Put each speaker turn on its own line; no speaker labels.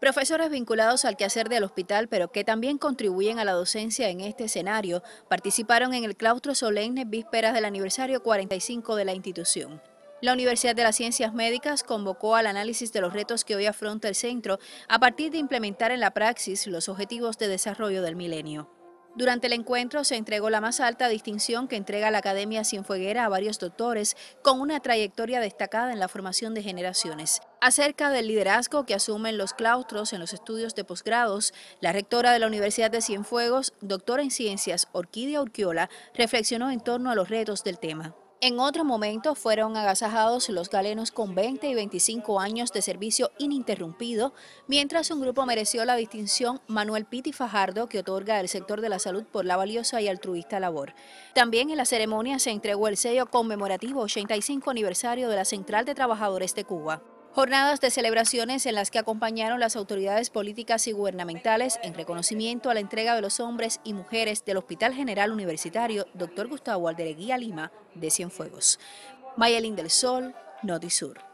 Profesores vinculados al quehacer del hospital, pero que también contribuyen a la docencia en este escenario, participaron en el claustro solemne vísperas del aniversario 45 de la institución. La Universidad de las Ciencias Médicas convocó al análisis de los retos que hoy afronta el centro a partir de implementar en la praxis los objetivos de desarrollo del milenio. Durante el encuentro se entregó la más alta distinción que entrega la Academia Cienfueguera a varios doctores con una trayectoria destacada en la formación de generaciones. Acerca del liderazgo que asumen los claustros en los estudios de posgrados, la rectora de la Universidad de Cienfuegos, doctora en Ciencias Orquídea Urquiola, reflexionó en torno a los retos del tema. En otro momento fueron agasajados los galenos con 20 y 25 años de servicio ininterrumpido, mientras un grupo mereció la distinción Manuel Piti Fajardo que otorga el sector de la salud por la valiosa y altruista labor. También en la ceremonia se entregó el sello conmemorativo 85 aniversario de la Central de Trabajadores de Cuba. Jornadas de celebraciones en las que acompañaron las autoridades políticas y gubernamentales en reconocimiento a la entrega de los hombres y mujeres del Hospital General Universitario Dr. Gustavo Aldereguía Lima de Cienfuegos. Mayelín del Sol, Notisur.